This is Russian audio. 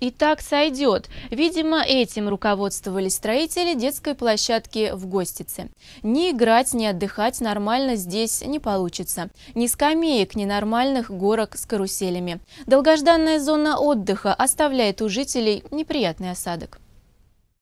И так сойдет. Видимо, этим руководствовались строители детской площадки в Гостице. Ни играть, ни отдыхать нормально здесь не получится. Ни скамеек, ни нормальных горок с каруселями. Долгожданная зона отдыха оставляет у жителей неприятный осадок.